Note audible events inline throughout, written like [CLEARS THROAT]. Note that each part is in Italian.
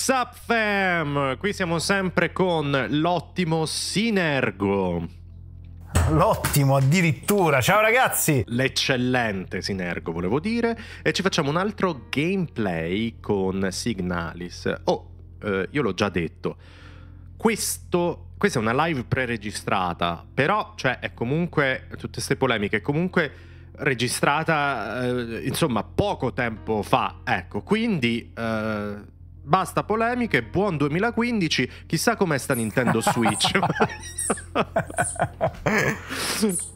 Sup fam! Qui siamo sempre con l'ottimo Sinergo. L'ottimo addirittura, ciao ragazzi! L'eccellente Sinergo volevo dire e ci facciamo un altro gameplay con Signalis. Oh, eh, io l'ho già detto. Questo questa è una live pre-registrata, però cioè, è comunque, tutte queste polemiche, è comunque registrata, eh, insomma, poco tempo fa, ecco, quindi eh, basta polemiche, buon 2015, chissà com'è sta Nintendo Switch. [LAUGHS]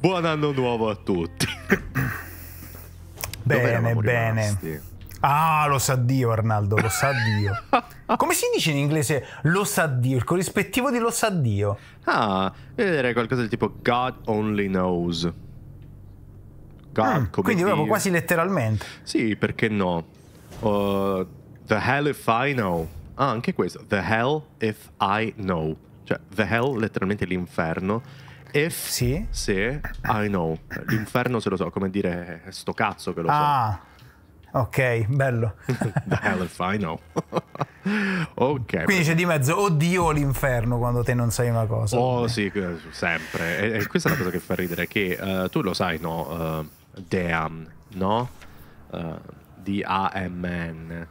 buon anno nuovo a tutti. Bene, bene. Ah, lo sa Dio, Arnaldo, lo sa Dio. [LAUGHS] Come si dice in inglese lo sa Dio, il corrispettivo di lo sa Dio? Ah, vedere qualcosa del tipo God only knows. God mm, quindi Dio. proprio quasi letteralmente. Sì, perché no? Uh, The Hell If I Know. Ah, anche questo. The Hell If I Know. Cioè, The Hell letteralmente l'inferno. If, sì? se, I know. L'inferno se lo so, come dire, sto cazzo che lo ah, so. Ah, ok, bello. [LAUGHS] The hell if I know. [LAUGHS] ok. Quindi c'è di mezzo oddio o l'inferno quando te non sai una cosa. Oh sì, sempre. E, e questa è la cosa che fa ridere, che uh, tu lo sai, no? Uh, eh, damn, no? Uh, eh, D-A-M-N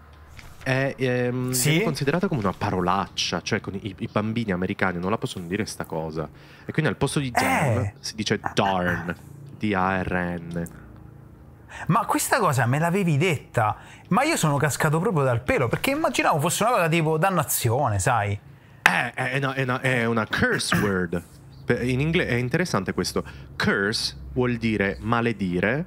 è, ehm, sì? considerata come una parolaccia, cioè i, i, bambini americani non la possono dire sta cosa. E quindi al posto di damn eh. si dice ah, ah, ah. darn, D-A-R-N. Ma questa cosa me l'avevi detta, ma io sono cascato proprio dal pelo, perché immaginavo fosse una cosa tipo dannazione, sai? Eh, è, è, una, è, una, è una curse word. In inglese è interessante questo. Curse vuol dire maledire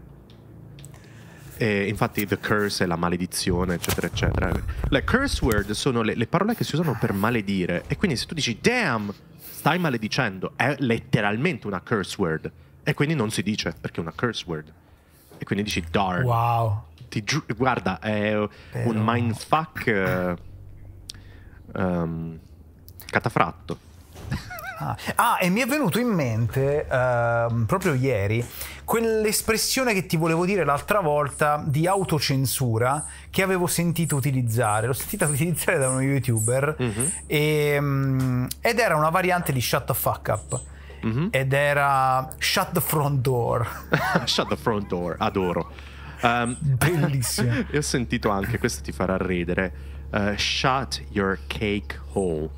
e infatti the curse è la maledizione, eccetera, eccetera. Le curse word sono le, le parole che si usano per maledire. E quindi se tu dici damn, stai maledicendo, è letteralmente una curse word. E quindi non si dice perché è una curse word. E quindi dici darn. Wow. Giu- guarda, è un mindfuck uh, um, catafratto. Ah, ah, e mi è venuto in mente uh, proprio ieri quell'espressione che ti volevo dire l'altra volta di autocensura che avevo sentito utilizzare. L'ho sentita [LAUGHS] utilizzare da uno youtuber mm-hmm. Ehm, e, um, ed era una variante di shut the fuck up. Mm-hmm. Ed era Shut the front door. [LAUGHS] shut the front door, adoro. Um, Bellissimo. [LAUGHS] e ho sentito anche, questo ti farà ridere, uh, Shut your cake hole.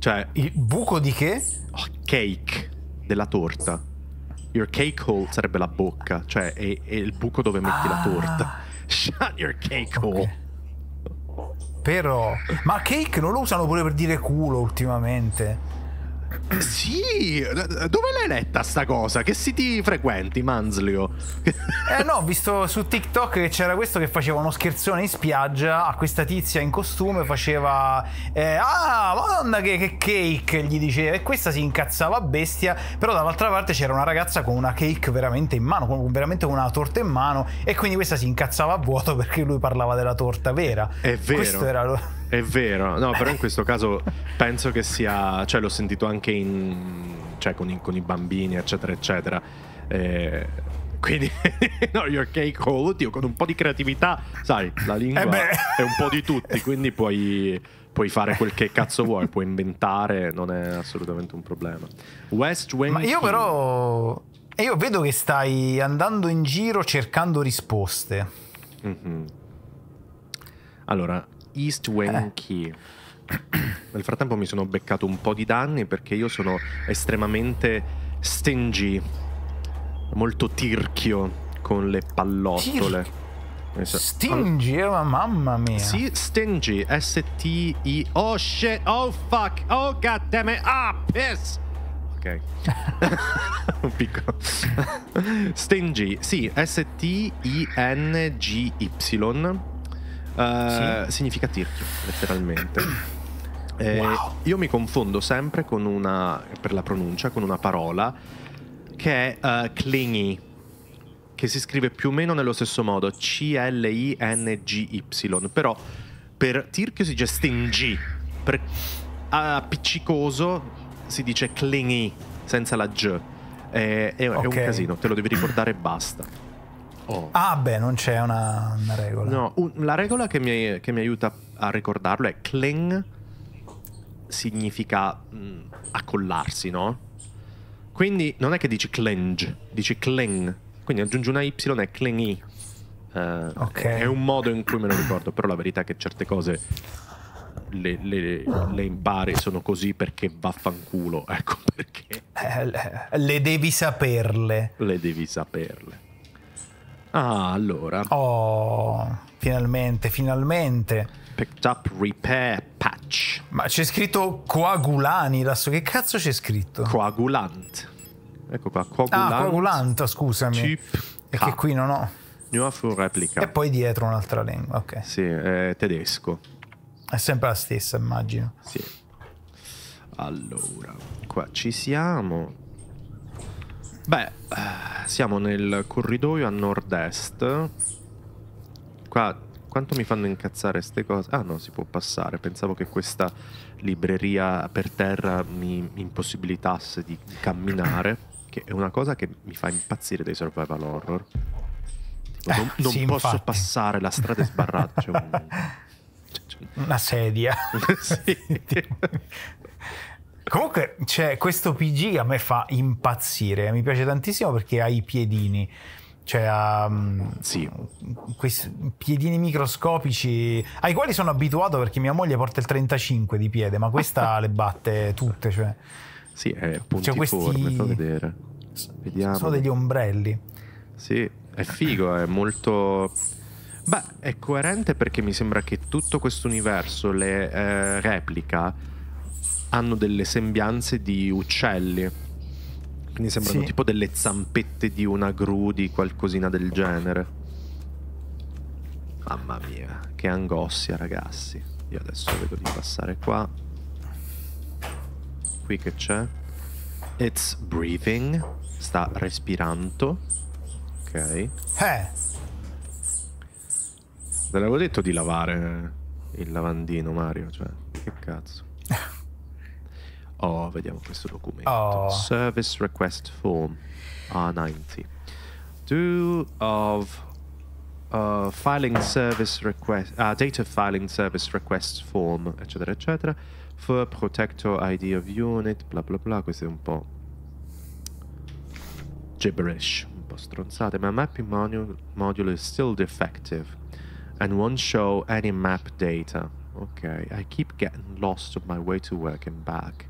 Cioè... Il buco di che? Oh, cake, della torta. Your cake hole sarebbe la bocca, cioè è, è il buco dove metti ah. la torta. [LAUGHS] Shut your cake okay. hole. Però... Ma cake non lo usano pure per dire culo ultimamente. Sì, dove l'hai letta sta cosa? Che siti frequenti, Manslio? [LAUGHS] eh no, ho visto su TikTok che c'era questo che faceva uno scherzone in spiaggia a questa tizia in costume, faceva eh, Ah, madonna che, che, cake, gli diceva, e questa si incazzava bestia, però dall'altra parte c'era una ragazza con una cake veramente in mano, con, veramente con una torta in mano, e quindi questa si incazzava a vuoto [LAUGHS] perché lui parlava della torta vera. È vero. Questo era lo è vero, no, però in questo caso penso che sia, cioè l'ho sentito anche in, cioè, con, in, con, i bambini, eccetera, eccetera. Eh, quindi, [LAUGHS] no, your cake hole, oddio, con un po' di creatività, sai, la eh lingua è un po' di tutti, quindi puoi, puoi fare quel che cazzo vuoi, puoi inventare, non è assolutamente un problema. West Wing. Ma io però... io vedo che stai andando in giro cercando risposte. Mm-hmm. Allora, East Wing Key. Eh. [CLEARS THROAT] Nel frattempo mi sono beccato un po' di danni perché io sono estremamente stingy, molto tirchio con le pallottole. Tir Stingy, oh, mamma mia. Sì, stingy, S-T-I. Oh shit, oh fuck, oh god damn it, ah piss. Ok. [LAUGHS] Un piccolo. [LAUGHS] stingy, sì, S-T-I-N-G-Y. Uh, sì. Significa tirchio, letteralmente. [CLEARS THROAT] Eh, Io mi confondo sempre con una, per la pronuncia, con una parola che è uh, clingy, che si scrive più o meno nello stesso modo, C-L-I-N-G-Y, però per tirchio si dice stingy, per appiccicoso si dice clingy, senza la G. Eh, è, okay. è un casino, te lo devi ricordare e basta. Oh. Ah, beh, non c'è una, una regola. No, un, la regola che mi, che mi, aiuta a ricordarlo è cling significa mh, mm, accollarsi, no? Quindi non è che dici clinge, dici cling. Quindi aggiungi una Y e clingy. Uh, eh, okay. È un modo in cui me lo ricordo, però la verità è che certe cose le, le, le impari, sono così perché vaffanculo. [LAUGHS] Ecco perché. Eh, le devi saperle. Le devi saperle. Ah, allora. Oh, finalmente, finalmente. Picked up repair patch. Ma c'è scritto coagulani lasso. Che cazzo c'è scritto? Coagulant. Ecco qua, coagulant. Ah, coagulant, scusami. e che qui non ho. New full replica. E poi dietro un'altra lingua, ok. Sì, è tedesco. È sempre la stessa, immagino. Sì. Allora, qua ci siamo. Beh, eh, siamo nel corridoio a nord-est. Qua, quanto mi fanno incazzare queste cose? Ah no, si può passare. Pensavo che questa libreria per terra mi impossibilitasse di camminare. Che è una cosa che mi fa impazzire dei survival horror. Tipo, non, eh, non sì, posso infatti. passare, la strada è sbarrata. C'è un... [LAUGHS] Cioè, cioè una sedia. [LAUGHS] sì. [LAUGHS] Comunque, cioè, questo PG a me fa impazzire, mi piace tantissimo perché ha i piedini cioè ha um, sì. questi piedini microscopici ai quali sono abituato perché mia moglie porta il 35 di piede, ma questa [LAUGHS] le batte tutte. Cioè. Sì, è cioè questi... vedere. Vediamo. Sono degli ombrelli. Sì, è figo, è molto... Beh, è coerente perché mi sembra che tutto questo universo le eh, replica hanno delle sembianze di uccelli. Quindi sembrano sì. tipo delle zampette di una gru, di qualcosina del genere. Mamma mia, che angoscia, ragazzi. Io adesso vedo di passare qua. Qui che c'è? It's breathing. Sta respirando. Ok. Eh. Te l'avevo detto di lavare il lavandino, Mario. Cioè, che cazzo. [LAUGHS] Oh, vediamo questo documento. Oh. Service request form A90. Do of uh, filing service request, uh, data filing service request form, eccetera, eccetera. For protector ID of unit, bla bla bla. Questo è un po' gibberish, un po' stronzate. My mapping module, module is still defective and won't show any map data. Okay, I keep getting lost on my way to work and back.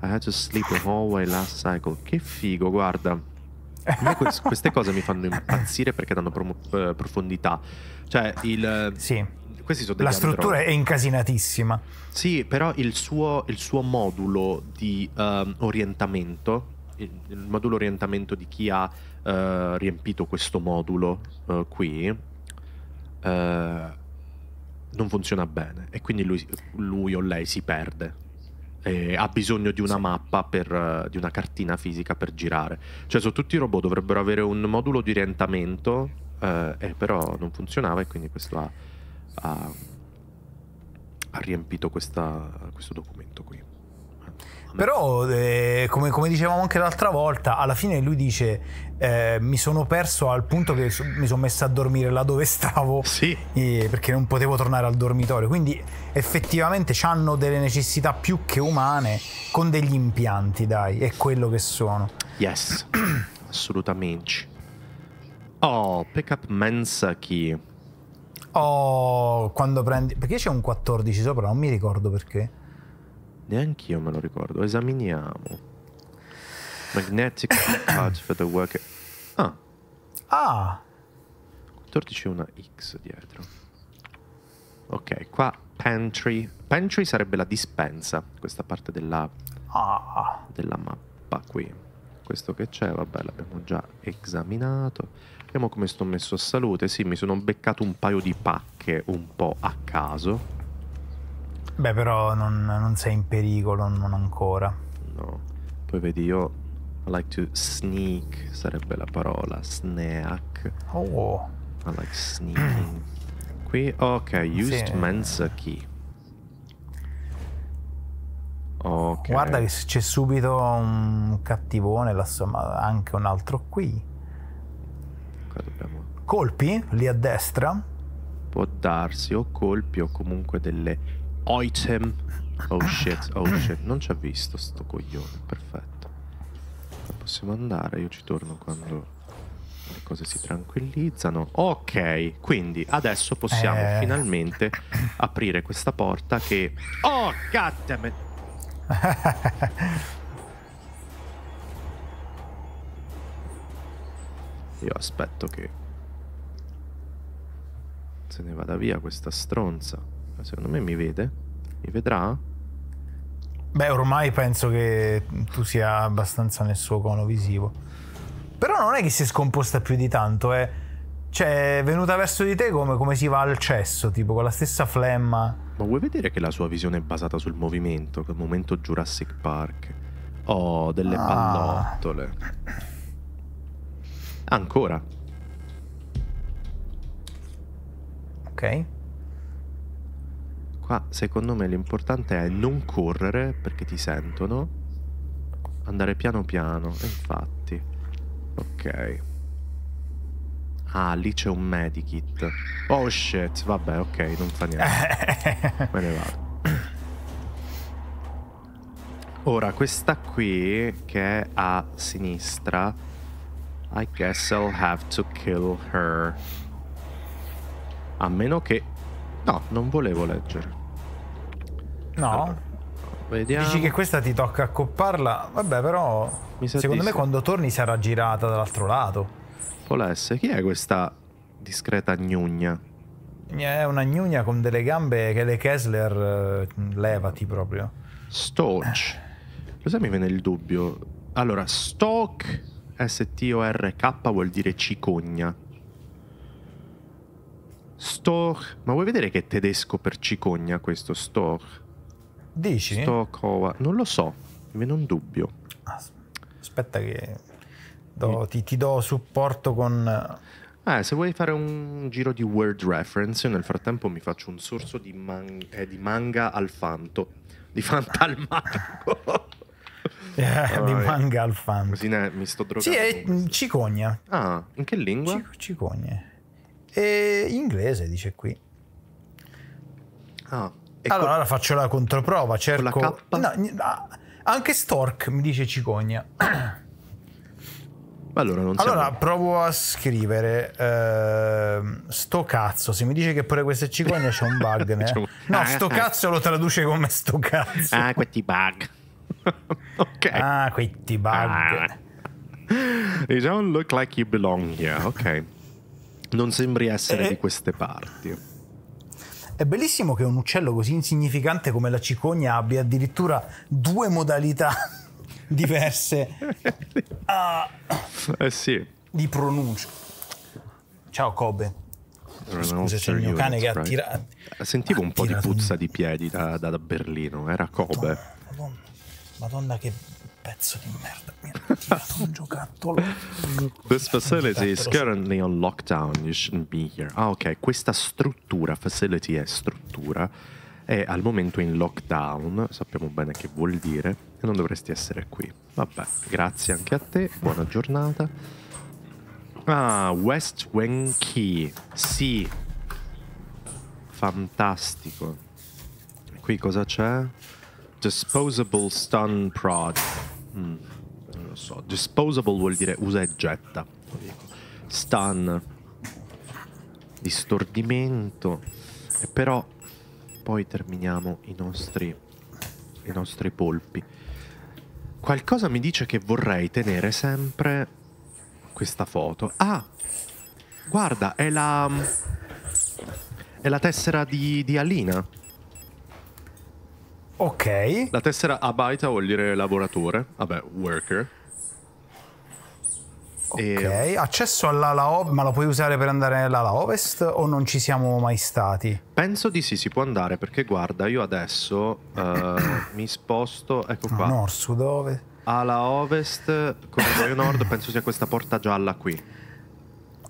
I had to sleep whole hallway last cycle. Che figo, guarda. [LAUGHS] queste cose mi fanno impazzire perché danno eh, profondità. Cioè, il... Sì. Questi sono La struttura android. è incasinatissima. Sì, però il suo, il suo modulo di um, orientamento, il, il, modulo orientamento di chi ha uh, riempito questo modulo uh, qui, uh, non funziona bene. E quindi lui, lui o lei si perde eh, ha bisogno di una sì. mappa, per, eh, di una cartina fisica per girare. Cioè, so, tutti i robot dovrebbero avere un modulo di orientamento, eh, eh, però non funzionava e quindi questo ha, ha, ha riempito questa, questo documento qui. Però, eh, come, come, dicevamo anche l'altra volta, alla fine lui dice: eh, Mi sono perso al punto che so, mi sono messo a dormire là dove stavo [LAUGHS] sì. eh, perché non potevo tornare al dormitorio. Quindi, effettivamente, hanno delle necessità più che umane con degli impianti, dai, è quello che sono. Yes, [CLEARS THROAT] assolutamente. Oh, pick up Mensaki. Oh, quando prendi. Perché c'è un 14 sopra? Non mi ricordo perché. Neanche io me lo ricordo. Esaminiamo. Magnetic [COUGHS] cards for the worker. Ah. Ah. 14 una X dietro. Ok, qua pantry. Pantry sarebbe la dispensa, questa parte della, ah. della mappa qui. Questo che c'è, vabbè, l'abbiamo già esaminato. Vediamo come sto messo a salute. Sì, mi sono beccato un paio di pacche un po' a caso. Beh, però non, non sei in pericolo, non ancora. No. Poi vedi, io I like to sneak, sarebbe la parola, Sneak. Oh. I like sneaking. Qui, ok, used sì. mensa key. Okay. Guarda che c'è subito un cattivone, là, insomma, anche un altro qui. Qua dobbiamo... Colpi lì a destra? Può darsi o colpi o comunque delle item. Oh shit, oh shit. Non ci ha visto sto coglione, perfetto. Possiamo andare, io ci torno quando le cose si tranquillizzano. Ok, quindi adesso possiamo eh. finalmente aprire questa porta che... Oh, goddammit! io aspetto che se ne vada via questa stronza. Secondo me mi vede? Mi vedrà? Beh, ormai penso che tu sia abbastanza nel suo cono visivo. Però non è che si è scomposta più di tanto, eh. Cioè, è venuta verso di te come, come si va al cesso, tipo con la stessa flemma. Ma vuoi vedere che la sua visione è basata sul movimento, che è il momento Jurassic Park? Oh, delle ah. pallottole. Ancora. Ok. Qua secondo me l'importante è non correre perché ti sentono, andare piano piano, infatti. Ok. Ah, lì c'è un medikit. Oh shit, vabbè, ok, non fa niente. [LAUGHS] Me ne vado. Ora, questa qui che è a sinistra, I guess I'll have to kill her. A meno che... No, non volevo leggere. No. Allora, vediamo. Dici che questa ti tocca accopparla? Vabbè, però. secondo me quando torni sarà girata dall'altro lato. Polesse, chi è questa discreta gnugna? È una gnugna con delle gambe che le Kessler eh, levati proprio. Storch. Cosa mi viene il dubbio? Allora, Stock S-T-O-R-K vuol dire cicogna. Stoch, Ma vuoi vedere che è tedesco per cicogna questo Stoch? Dici? Sto cova. Non lo so, viene un dubbio. Ah, aspetta che do, ti, ti, do supporto con... Eh, se vuoi fare un giro di word reference, nel frattempo mi faccio un sorso di, man- eh, di manga al fanto. Di fanta fantalmago. [LAUGHS] Eh, di manga al fanto. Così ne, mi sto drogando. Sì, è cicogna. Ah, in che lingua? Cic- cicogne. E inglese dice qui. Ah, allora, allora faccio la controprova, cerco... Con la No, anche Stork mi dice cicogna. [CLEARS THROAT] Allora, non allora provo a scrivere. Ehm, sto cazzo. Se mi dice che pure queste cicogne c'è un bug. ne? [LAUGHS] Eh. Diciamo- no, sto ah, cazzo lo traduce come sto cazzo. Ah, questi bug. [LAUGHS] ok. Ah, questi bug. Ah. You don't look like you belong here. Ok. Non sembri essere eh. di queste parti. È bellissimo che un uccello così insignificante come la cicogna abbia addirittura due modalità [LAUGHS] diverse a... [LAUGHS] Ah, eh sì. di pronuncia. Ciao Kobe. Scusa, c'è il mio cane che ha tirato. Eh, sentivo un po' di puzza di piedi da, da, da Berlino, era Kobe. Madonna, Madonna, Madonna che pezzo di merda. Mi ha tirato un giocattolo. This facility is currently on lockdown. You shouldn't be here. Ah, ok. Questa struttura, facility è struttura, è al momento in lockdown. Sappiamo bene che vuol dire. E non dovresti essere qui. Vabbè, grazie anche a te. Buona giornata. Ah, West Wing Key. Sì. Fantastico. Qui cosa c'è? Disposable Stun Prod. Mm. non lo so. Disposable vuol dire usa e getta. Stun. Distordimento. E però poi terminiamo i nostri, i nostri polpi. Qualcosa mi dice che vorrei tenere sempre questa foto. Ah! Guarda, è la... È la tessera di, di Alina. Ok. La tessera Abaita vuol dire lavoratore, vabbè, worker. Ok, e... accesso all'ala ovest, ma lo puoi usare per andare nell'ala ovest o non ci siamo mai stati? Penso di sì, si può andare perché guarda, io adesso uh, [COUGHS] mi sposto, ecco qua. nord, sud, ovest. Ala ovest, corridoio nord, penso sia questa porta gialla qui.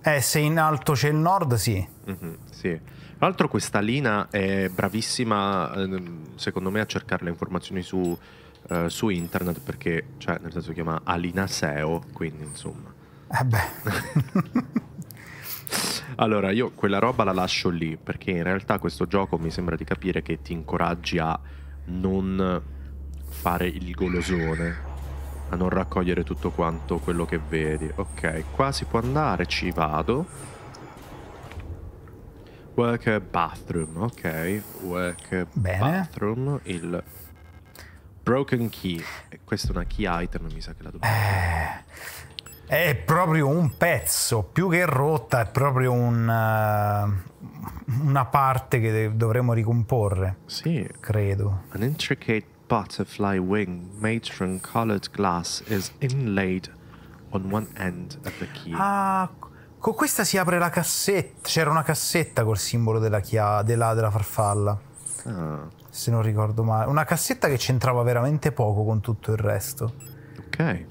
Eh, se in alto c'è il nord, sì. Mm -hmm, sì. Tra l'altro questa Lina è bravissima, ehm, secondo me, a cercare le informazioni su, eh, su internet, perché, cioè, nel senso, si chiama Alina SEO, quindi, insomma. Eh [LAUGHS] Allora, io quella roba la lascio lì, perché in realtà questo gioco mi sembra di capire che ti incoraggi a non fare il golosone, a non raccogliere tutto quanto quello che vedi. Ok, qua si può andare, ci vado. Work bathroom, ok. Work Bene. bathroom, il broken key. Questa è una key item, mi sa che la dobbiamo... Eh, è proprio un pezzo, più che rotta, è proprio un, uh, una parte che dovremmo ricomporre. Sì. Credo. An intricate butterfly wing made from colored glass is inlaid on one end of the key. Ah, con questa si apre la cassetta. C'era una cassetta col simbolo della, chia... della, della farfalla. Ah. Se non ricordo male. Una cassetta che c'entrava veramente poco con tutto il resto. Ok.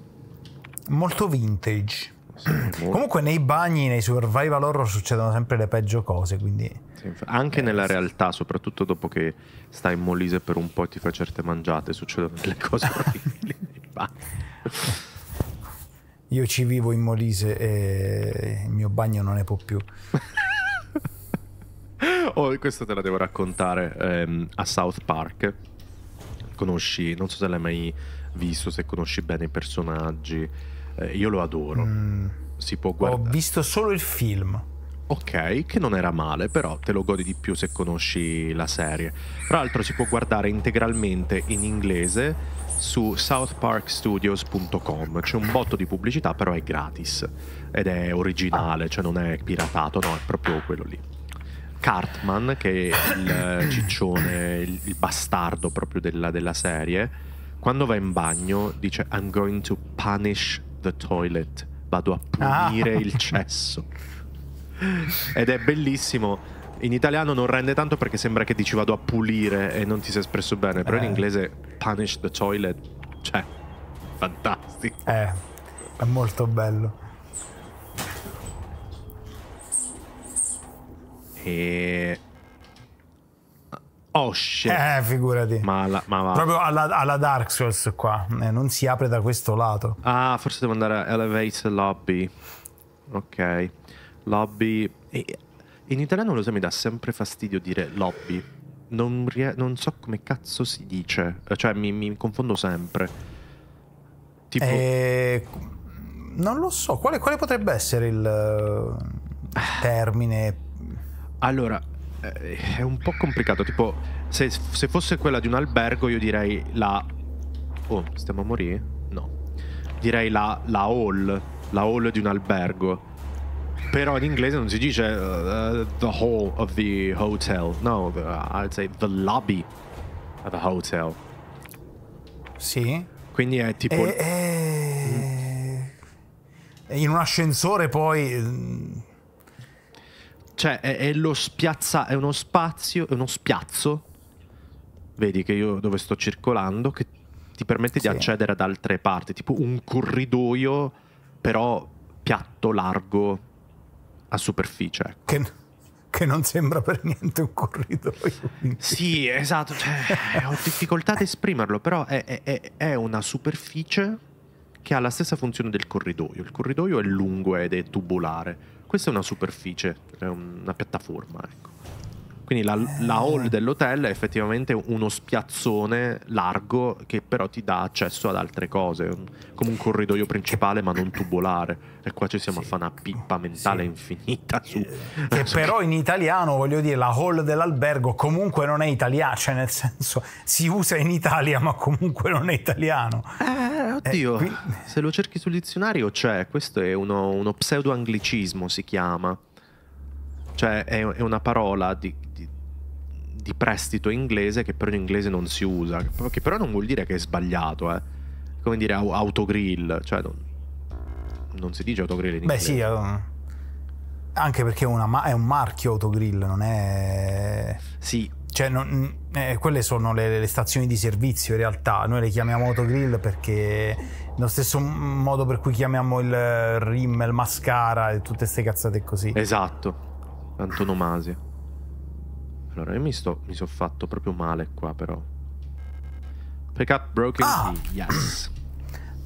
Molto vintage. Sì, [CLEARS THROAT] Comunque nei bagni, nei survival horror succedono sempre le peggio cose, quindi... Sì, anche eh, nella sì. realtà, soprattutto dopo che stai in Molise per un po' e ti fai certe mangiate, succedono delle cose [LAUGHS] orribili nei bagni. [LAUGHS] Io ci vivo in Molise e il mio bagno non ne può più. [LAUGHS] oh, questa te la devo raccontare. Ehm, a South Park conosci, non so se l'hai mai visto, se conosci bene i personaggi. Eh, io lo adoro. Mm. Si può guardare. Ho visto solo il film ok, che non era male, però te lo godi di più se conosci la serie. Tra l'altro si può guardare integralmente in inglese su southparkstudios.com. C'è un botto di pubblicità, però è gratis ed è originale, ah. cioè non è piratato, no, è proprio quello lì. Cartman, che è il [COUGHS] ciccione, il, bastardo proprio della, della serie, quando va in bagno dice I'm going to punish the toilet, vado a punire ah. il cesso. [LAUGHS] Ed è bellissimo. In italiano non rende tanto perché sembra che dici vado a pulire e non ti sei espresso bene, però eh. in inglese punish the toilet, cioè, fantastico. Eh, è molto bello. E... Oh shit. Eh, figurati. Ma, la, ma va. Proprio alla, alla, Dark Souls qua, eh, non si apre da questo lato. Ah, forse devo andare a Elevate Lobby. Ok lobby. E in italiano lo so, mi dà sempre fastidio dire lobby. Non, rie- non so come cazzo si dice, cioè mi, mi confondo sempre. Tipo... Eh, non lo so, quale, quale potrebbe essere il ah. termine? Allora, eh, è un po' complicato, tipo se, se, fosse quella di un albergo io direi la... Oh, stiamo a morire? No. Direi la, la hall, la hall di un albergo però in inglese non si dice uh, the hall of the hotel. No, the, uh, I'd say the lobby of the hotel. Sì. Quindi è tipo... E, eh, e... Mm. In un ascensore poi... Mm. Cioè, è, è lo spiazza... È uno spazio... È uno spiazzo. Vedi che io dove sto circolando che ti permette sì. di accedere ad altre parti. Tipo un corridoio, però piatto, largo a superficie. Ecco. Che, che, non sembra per niente un corridoio. Sì, esatto, cioè, eh, ho difficoltà ad esprimerlo, però è, è, è una superficie che ha la stessa funzione del corridoio. Il corridoio è lungo ed è tubolare. Questa è una superficie, è una piattaforma. Ecco. Quindi la, la eh. hall dell'hotel è effettivamente uno spiazzone largo che però ti dà accesso ad altre cose, come un corridoio principale ma non tubolare. E qua ci siamo sì. a fare una pippa mentale sì. infinita su. Eh, che però in italiano, voglio dire, la hall dell'albergo comunque non è italiana, cioè nel senso si usa in Italia ma comunque non è italiano. Eh, eh oddio, eh, quindi... se lo cerchi sul dizionario c'è, questo è uno, uno pseudo-anglicismo si chiama. Cioè è una parola di, di prestito inglese che però in inglese non si usa, che però non vuol dire che è sbagliato, eh. Come dire autogrill, cioè non, non si dice autogrill in inglese. Beh sì, eh, anche perché una, è un marchio autogrill, non è... Sì. Cioè, non, eh, quelle sono le, le, stazioni di servizio in realtà, noi le chiamiamo autogrill perché lo stesso modo per cui chiamiamo il rim, il mascara e tutte queste cazzate così. Esatto, antonomasia. Allora, io mi sto, mi sono fatto proprio male qua, però. Pick up broken ah! key, yes.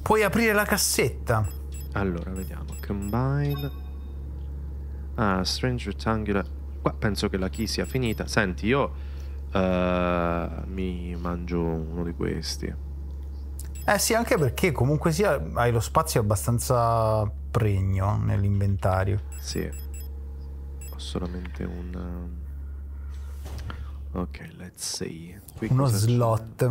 [CLEARS THROAT] Puoi aprire la cassetta. Allora, vediamo. Combine. Ah, strange rectangular. Qua penso che la key sia finita. Senti, io... Uh, mi mangio uno di questi. Eh sì, anche perché comunque sia hai lo spazio abbastanza pregno nell'inventario. Sì. Ho solamente un... Um, Ok, let's see. Qui Uno slot.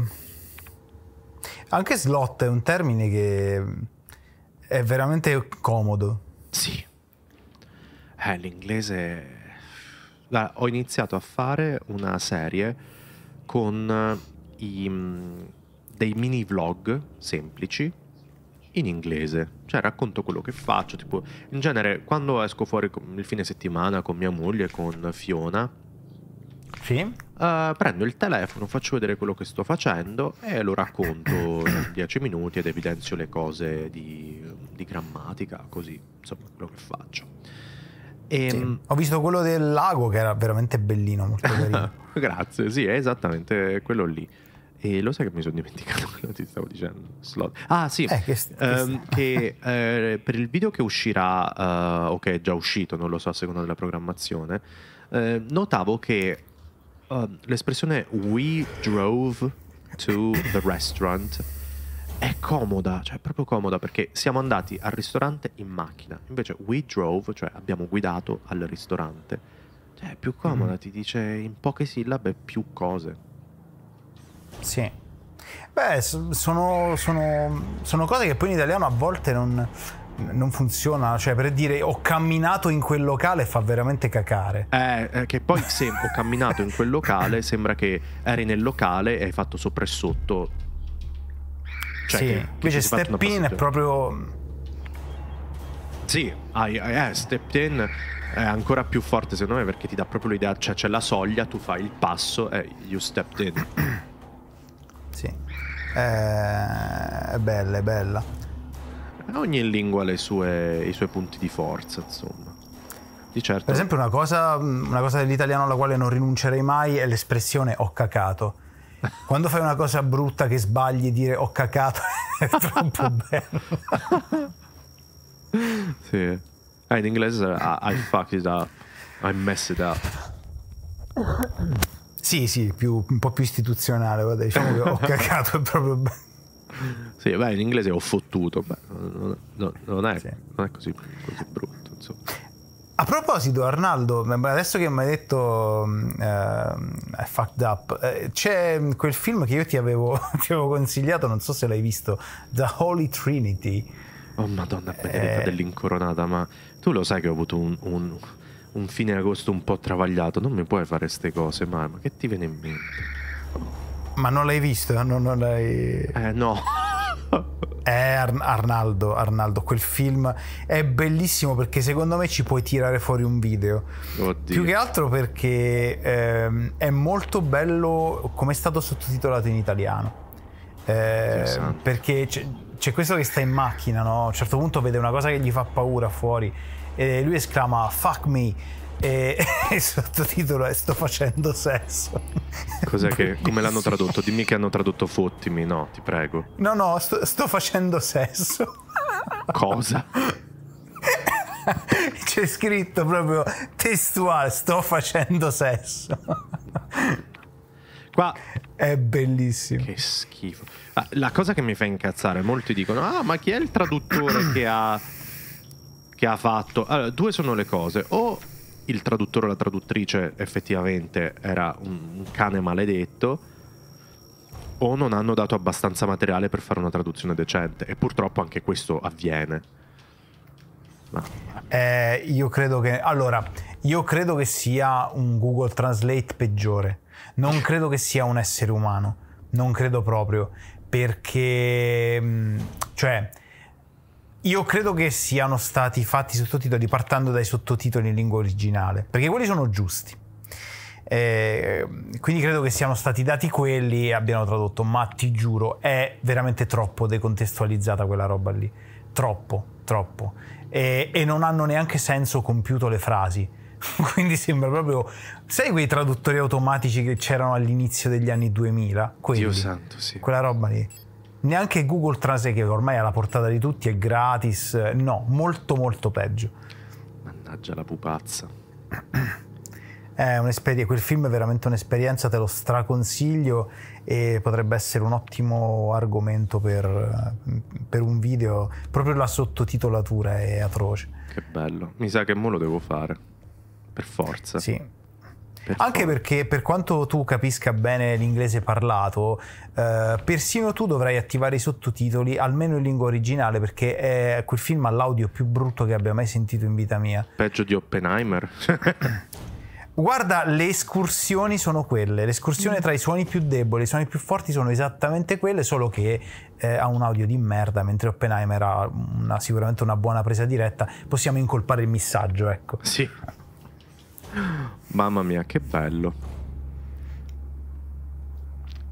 Anche slot è un termine che è veramente comodo. Sì. Eh, l'inglese... Allora, ho iniziato a fare una serie con eh, i, mm, dei mini vlog semplici in inglese, cioè racconto quello che faccio, tipo in genere quando esco fuori il fine settimana con mia moglie, con Fiona, sì. Uh, prendo il telefono, faccio vedere quello che sto facendo e lo racconto in 10 [COUGHS] minuti ed evidenzio le cose di, di grammatica, così insomma quello che faccio. E, ehm, sì. Ho visto quello del lago che era veramente bellino, molto [LAUGHS] carino. Grazie, sì, è esattamente quello lì. E lo sai che mi sono dimenticato [LAUGHS] quello che ti stavo dicendo? Slot. Ah sì, eh, che, st- um, ehm, che, eh, per il video che uscirà, uh, o okay, che è già uscito, non lo so a seconda della programmazione, eh, notavo che Um, l'espressione we drove to the restaurant è comoda, cioè è proprio comoda perché siamo andati al ristorante in macchina, invece we drove, cioè abbiamo guidato al ristorante, cioè è più comoda, mm. ti dice in poche sillabe più cose. Sì. Beh, sono, sono, sono cose che poi in italiano a volte non, non funziona, cioè per dire ho camminato in quel locale fa veramente cacare. Eh, eh, che poi se ho camminato in quel locale sembra che eri nel locale e hai fatto sopra e sotto. Cioè, sì, che, invece che step in è proprio... Sì, hai, hai, eh, step in è ancora più forte secondo me perché ti dà proprio l'idea, cioè c'è la soglia, tu fai il passo e you stepped in. [CLEARS THROAT] Sì. Eh, è bella, è bella ogni lingua ha i suoi punti di forza, insomma. Di certo. Per esempio, una cosa, una cosa dell'italiano alla quale non rinuncerei mai è l'espressione ho cacato. Quando fai una cosa brutta che sbagli, dire ho cacato [LAUGHS] è troppo bello. [LAUGHS] sì. Ah, in inglese I, I fucked it up. I messed it up. Sì, sì, più, un po' più istituzionale, guarda, diciamo che ho [LAUGHS] cacato è proprio bello. Sì, beh, in inglese ho fottuto, beh, non, non, non, è, sì. non, è, così, così brutto. Insomma. A proposito, Arnaldo, adesso che mi hai detto uh, fucked up, uh, c'è quel film che io ti avevo, [LAUGHS] ti avevo, consigliato, non so se l'hai visto, The Holy Trinity. Oh madonna benedetta eh... dell'incoronata, ma tu lo sai che ho avuto un, un, un fine agosto un po' travagliato, non mi puoi fare queste cose, ma, ma che ti viene in mente? Ma non l'hai visto? Non, non l'hai... Eh, no. Eh, Arnaldo, Arnaldo, quel film è bellissimo perché secondo me ci puoi tirare fuori un video. Oddio. Più che altro perché ehm, è molto bello come è stato sottotitolato in italiano. Eh, perché c'è, c'è, questo che sta in macchina, no? a un certo punto vede una cosa che gli fa paura fuori e lui esclama fuck me e, [LAUGHS] il sottotitolo è Sto facendo sesso. Cos'è che, [LAUGHS] come l'hanno tradotto? Dimmi che hanno tradotto fottimi, no, ti prego. No, no, sto, sto facendo sesso. [LAUGHS] Cosa? C'è scritto proprio testuale, sto facendo sesso. Qua è bellissimo. Che schifo. Ah, la cosa che mi fa incazzare, molti dicono, ah, ma chi è il traduttore che ha... Che ha fatto allora, due sono le cose: o il traduttore o la traduttrice effettivamente era un cane maledetto o non hanno dato abbastanza materiale per fare una traduzione decente e purtroppo anche questo avviene. No. Eh, io credo che allora, io credo che sia un Google Translate peggiore. Non credo che sia un essere umano, non credo proprio, perché mm, cioè io credo che siano stati fatti i sottotitoli partendo dai sottotitoli in lingua originale, perché quelli sono giusti. Eh, quindi credo che siano stati dati quelli e abbiano tradotto, ma ti giuro, è veramente troppo decontestualizzata quella roba lì. Troppo, troppo. E, e non hanno neanche senso compiuto le frasi. [LAUGHS] quindi sembra proprio... Sai quei traduttori automatici che c'erano all'inizio degli anni 2000? Quelli, Dio santo, sì. Quella roba lì neanche Google Translate che ormai è alla portata di tutti, è gratis, no, molto molto peggio. Mannaggia la pupazza. [CLEARS THROAT] È un'esperienza, quel film è veramente un'esperienza, te lo straconsiglio e potrebbe essere un ottimo argomento per, per un video, proprio la sottotitolatura è atroce. Che bello, mi sa che mo lo devo fare, per forza. Sì, per Anche perché per quanto tu capisca bene l'inglese parlato, eh, persino tu dovrai attivare i sottotitoli, almeno in lingua originale, perché è quel film ha l'audio più brutto che abbia mai sentito in vita mia. Peggio di Oppenheimer. [LAUGHS] Guarda, le escursioni sono quelle, l'escursione mm. tra i suoni più deboli e i suoni più forti sono esattamente quelle, solo che eh, ha un audio di merda, mentre Oppenheimer ha una, sicuramente una buona presa diretta, possiamo incolpare il missaggio, ecco. Sì. Mamma mia, che bello.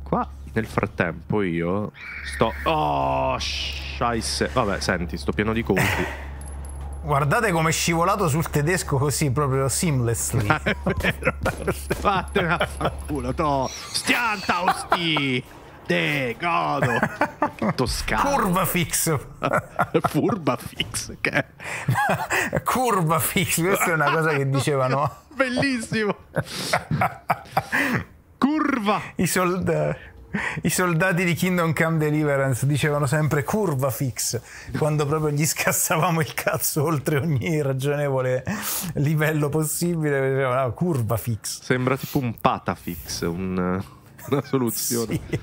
Qua, nel frattempo, io sto... Oh, scheisse. Vabbè, senti, sto pieno di conti. [LAUGHS] Guardate come è scivolato sul tedesco così, proprio seamlessly. Fatemi [LAUGHS] a fanculo, to! Stianta, osti! te, godo. [LAUGHS] Toscano. Curva fix. [LAUGHS] Furba fix. Che... [LAUGHS] Curva fix, questa è una cosa che dicevano. Bellissimo. Curva. I soldati. I soldati di Kingdom Come Deliverance dicevano sempre curva fix quando proprio gli scassavamo il cazzo oltre ogni ragionevole livello possibile. Dicevano, no, ah, curva fix. Sembra tipo un patafix, un, una soluzione. sì.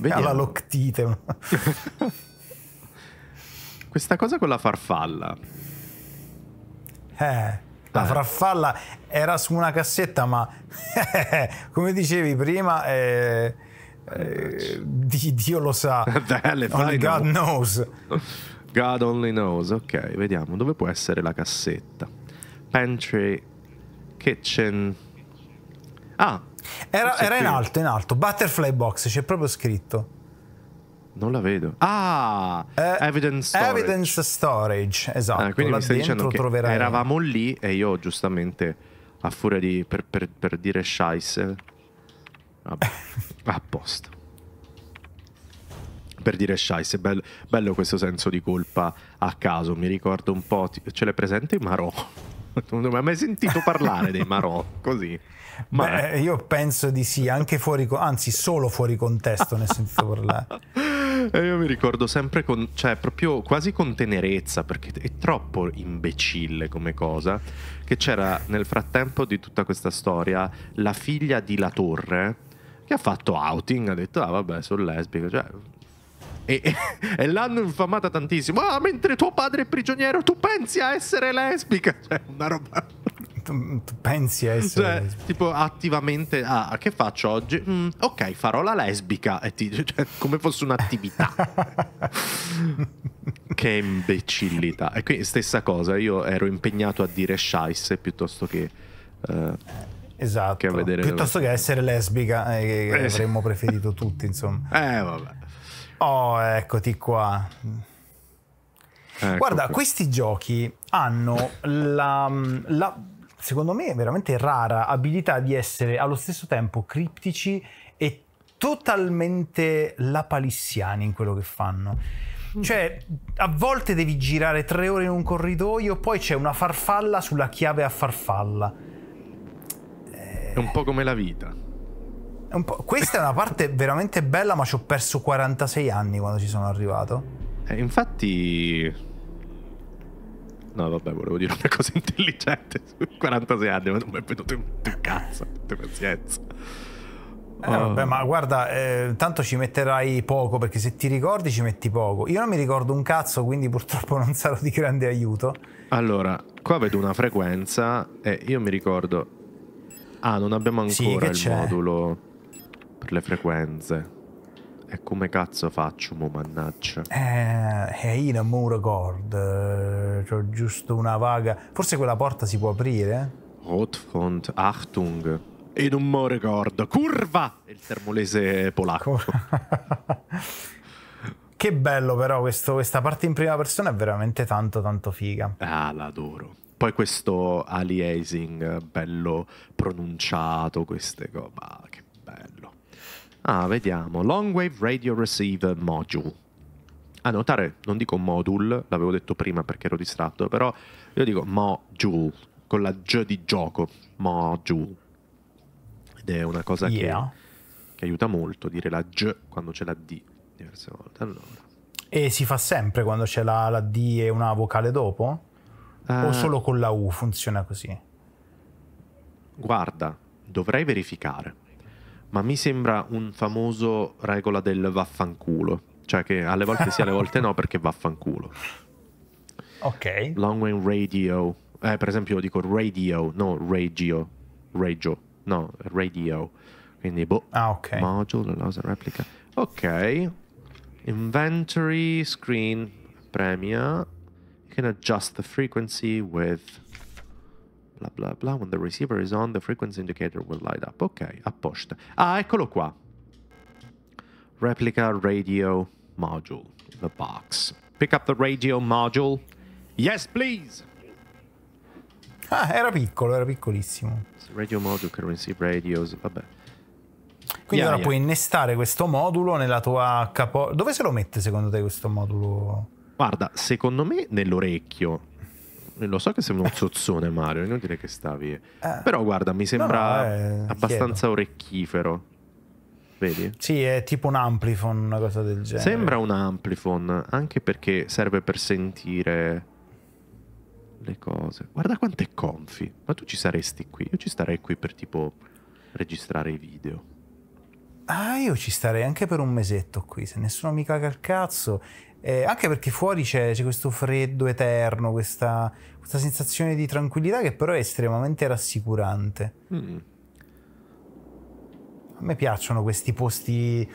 Vediamo. Alla eh. loctite. [LAUGHS] Questa cosa con la farfalla. Eh. La eh. farfalla era su una cassetta, ma [LAUGHS] come dicevi prima, eh, eh, Dio lo sa. [LAUGHS] Dale, only God know. knows. God only knows. Ok, vediamo dove può essere la cassetta. Pantry, kitchen. Ah, era, era in alto, in alto. Butterfly Box, c'è proprio scritto. Non la vedo. Ah, eh, Evidence Storage. Evidence Storage, eh, esatto. Ah, quindi Là mi stai dicendo che troverai... eravamo lì e io giustamente, a furia di... per, per, per dire scheisse... apposta. [LAUGHS] Per dire scheisse, bello, bello questo senso di colpa a caso. Mi ricordo un po'... Ti... Ce l'hai presente i Marò? [LAUGHS] Non mi hai mai sentito parlare dei Marò, così. Ma... Beh, eh, io penso di sì, anche fuori, anzi solo fuori contesto ne sento parlare. [LAUGHS] E io mi ricordo sempre con, cioè proprio quasi con tenerezza, perché è troppo imbecille come cosa, che c'era nel frattempo di tutta questa storia la figlia di La Torre che ha fatto outing, ha detto ah vabbè sono lesbica, cioè e, e, [LAUGHS] e, l'hanno infamata tantissimo. Ah, mentre tuo padre è prigioniero, tu pensi a essere lesbica? Cioè, una roba tu, tu pensi a essere... Cioè, tipo attivamente, ah, ah, che faccio oggi? Mm, ok, farò la lesbica, e ti, [LAUGHS] cioè, come fosse un'attività. [LAUGHS] che imbecillità. E qui stessa cosa, io ero impegnato a dire scheisse piuttosto che... Uh, esatto, che a vedere piuttosto dove... che essere lesbica, eh, che eh, avremmo sì. preferito tutti, insomma. [LAUGHS] Eh, vabbè. Oh, eccoti qua. Ecco Guarda, qui. questi giochi hanno la, la, secondo me, veramente rara abilità di essere allo stesso tempo criptici e totalmente lapalissiani in quello che fanno. Mm. Cioè, a volte devi girare tre ore in un corridoio, poi c'è una farfalla sulla chiave a farfalla. È un po' come la vita. È Questa è una parte veramente bella, ma ci ho perso 46 anni quando ci sono arrivato. Eh, infatti, No, vabbè, volevo dire una cosa [LAUGHS] intelligente. su 46 anni, ma non mi è venuto un cazzo, tutte pazienza. Eh, vabbè, ma guarda, eh, tanto ci metterai poco perché se ti ricordi ci metti poco. Io non mi ricordo un cazzo, quindi purtroppo [LAUGHS] non sarò di grande aiuto. Allora, qua vedo una frequenza e io mi ricordo. Ah, non abbiamo ancora sì, il modulo per le frequenze. E come cazzo faccio, mo mannaggia? Eh, eh io non mi ricordo, eh, c'ho giusto una vaga... Forse quella porta si può aprire? Rotfront, Achtung. In un mi ricordo. Curva! È il termolese polacco. [LAUGHS] che bello però, questo, questa parte in prima persona è veramente tanto tanto figa. Ah, l'adoro. Poi questo aliasing bello pronunciato, queste cose. Ah, vediamo. Long Wave Radio Receiver Module. A ah, notare, non dico module, l'avevo detto prima perché ero distratto, però io dico module, con la G di gioco, module. Ed è una cosa yeah. che, che, aiuta molto, dire la G quando c'è la D diverse volte. Allora. E si fa sempre quando c'è la, la, D e una vocale dopo? Uh, o eh. solo con la U funziona così? Guarda, dovrei verificare ma mi sembra un famoso regola del vaffanculo, cioè che alle volte sì, alle volte no perché vaffanculo. Ok. Long Wayne Radio, eh, per esempio io dico radio, no regio. Regio. no radio, quindi boh. Ah ok. Module, losa, replica. Ok. Inventory screen premia. You can adjust the frequency with bla bla bla, when the receiver is on, the frequency indicator will light up. Ok, apposta. Ah, eccolo qua. Replica radio module, the box. Pick up the radio module. Yes, please. Ah, era piccolo, era piccolissimo. Radio module, currency radios, vabbè. Quindi yeah, ora yeah. puoi innestare questo modulo nella tua capo... Dove se lo mette secondo te questo modulo? Guarda, secondo me nell'orecchio, eh, lo so che sembra un sozzone Mario, non dire che stavi. Eh. Però guarda, mi sembra no, no, eh, abbastanza chiedo. orecchifero. Vedi? Sì, è tipo un amplifon, una cosa del genere. Sembra un amplifon, anche perché serve per sentire le cose. Guarda quanto è confi. Ma tu ci saresti qui? Io ci starei qui per tipo registrare i video. Ah, io ci starei anche per un mesetto qui, se nessuno mi caga il cazzo eh, anche perché fuori c'è, c'è questo freddo eterno, questa, questa, sensazione di tranquillità che però è estremamente rassicurante. Mm. A me piacciono questi posti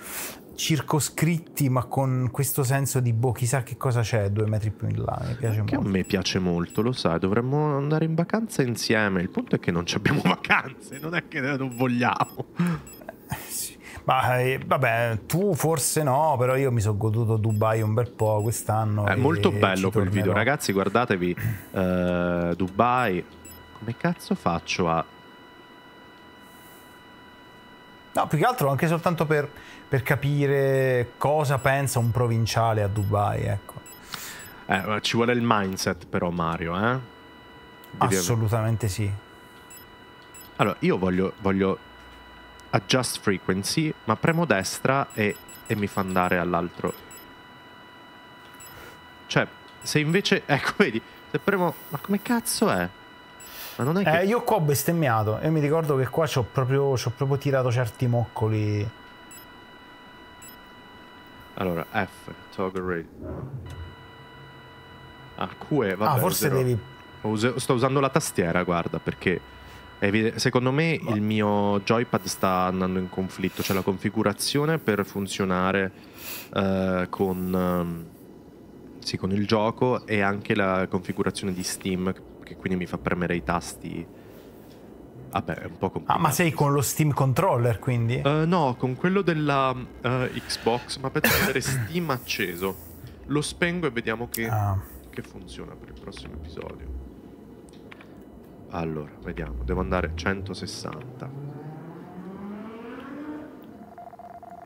circoscritti ma con questo senso di boh chissà che cosa c'è due metri più in là mi piace Anche molto. a me piace molto lo sai dovremmo andare in vacanza insieme il punto è che non abbiamo [LAUGHS] vacanze non è che non vogliamo ma eh, vabbè, tu forse no, però io mi sono goduto Dubai un bel po' quest'anno. È molto bello quel video, ragazzi, guardatevi eh, Dubai. Come cazzo faccio a... No, più che altro anche soltanto per, per capire cosa pensa un provinciale a Dubai, ecco. Eh, ci vuole il mindset però Mario, eh? Assolutamente sì. Allora, io voglio, voglio adjust Frequency, ma premo destra e, e mi fa andare all'altro. Cioè, se invece... [LAUGHS] Ecco, vedi, se premo... Ma come cazzo è? Ma non è eh, che... Eh, io qua ho bestemmiato Io mi ricordo che qua ci ho proprio, proprio tirato certi moccoli. Allora, F, toggle rate. Ah, QE, vabbè. Ah, forse userò. devi... sto usando la tastiera, guarda, perché... Secondo me il mio joypad sta andando in conflitto, cioè la configurazione per funzionare eh, con, ehm, sì, con, il gioco e anche la configurazione di Steam che quindi mi fa premere i tasti. Vabbè, è un po' complicato. Ah, ma sei con lo Steam controller quindi? Uh, no, con quello della uh, Xbox, ma per avere [COUGHS] Steam acceso. Lo spengo e vediamo che, ah. che funziona per il prossimo episodio. Allora, vediamo, devo andare 160.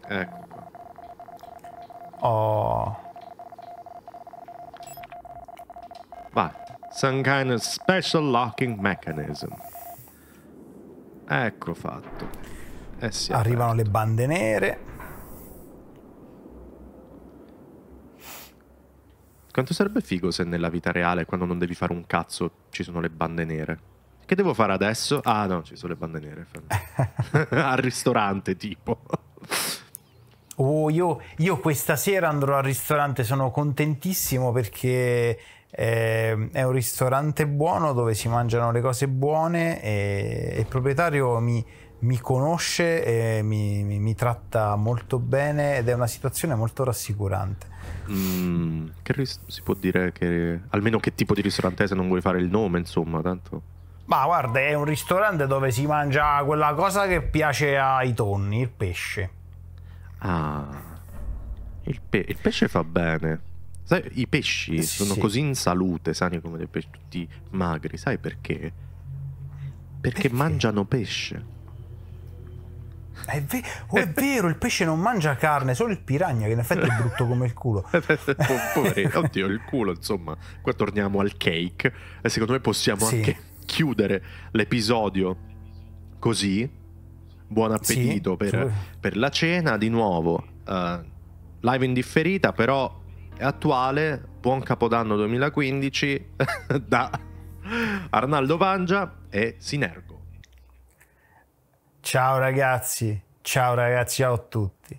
Ecco qua. Oh. Vai. Some kind of special locking mechanism. Ecco fatto. Eh Arrivano aperto. le bande nere. Quanto sarebbe figo se nella vita reale, quando non devi fare un cazzo, ci sono le bande nere? Che devo fare adesso? Ah no, ci sono le bande nere. [LAUGHS] al ristorante tipo. Oh, io, io, questa sera andrò al ristorante, sono contentissimo perché eh, è un ristorante buono dove si mangiano le cose buone e, e il proprietario mi, mi conosce e mi, mi, mi, tratta molto bene ed è una situazione molto rassicurante. Mm, si può dire che almeno che tipo di ristorante se non vuoi fare il nome, insomma, tanto. Ma guarda, è un ristorante dove si mangia quella cosa che piace ai tonni, il pesce. Ah, il, pe- il pesce fa bene. Sai, I pesci eh sì, sono sì. così in salute, sani come dei pesci, tutti magri, sai perché? Perché, perché? mangiano pesce. È, ve- oh, è vero, il pesce non mangia carne, solo il piragna che in effetti è brutto come il culo. [LAUGHS] Poveri, oddio, il culo, insomma, qua torniamo al cake e secondo me possiamo sì. anche chiudere l'episodio così. Buon appetito sì, per, cioè. per, la cena, di nuovo. Uh, live differita, però è attuale. Buon Capodanno 2015 [LAUGHS] da Arnaldo Vangia e Sinergo. Ciao ragazzi, ciao ragazzi, ciao a tutti.